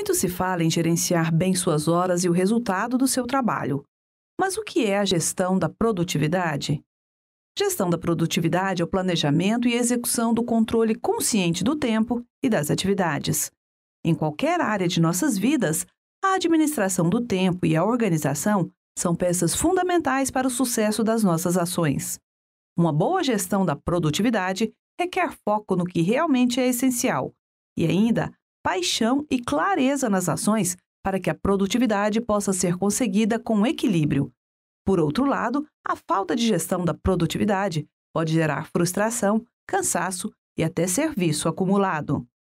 Muito se fala em gerenciar bem suas horas e o resultado do seu trabalho. Mas o que é a gestão da produtividade? Gestão da produtividade é o planejamento e execução do controle consciente do tempo e das atividades. Em qualquer área de nossas vidas, a administração do tempo e a organização são peças fundamentais para o sucesso das nossas ações. Uma boa gestão da produtividade requer foco no que realmente é essencial e ainda paixão e clareza nas ações para que a produtividade possa ser conseguida com equilíbrio. Por outro lado, a falta de gestão da produtividade pode gerar frustração, cansaço e até serviço acumulado.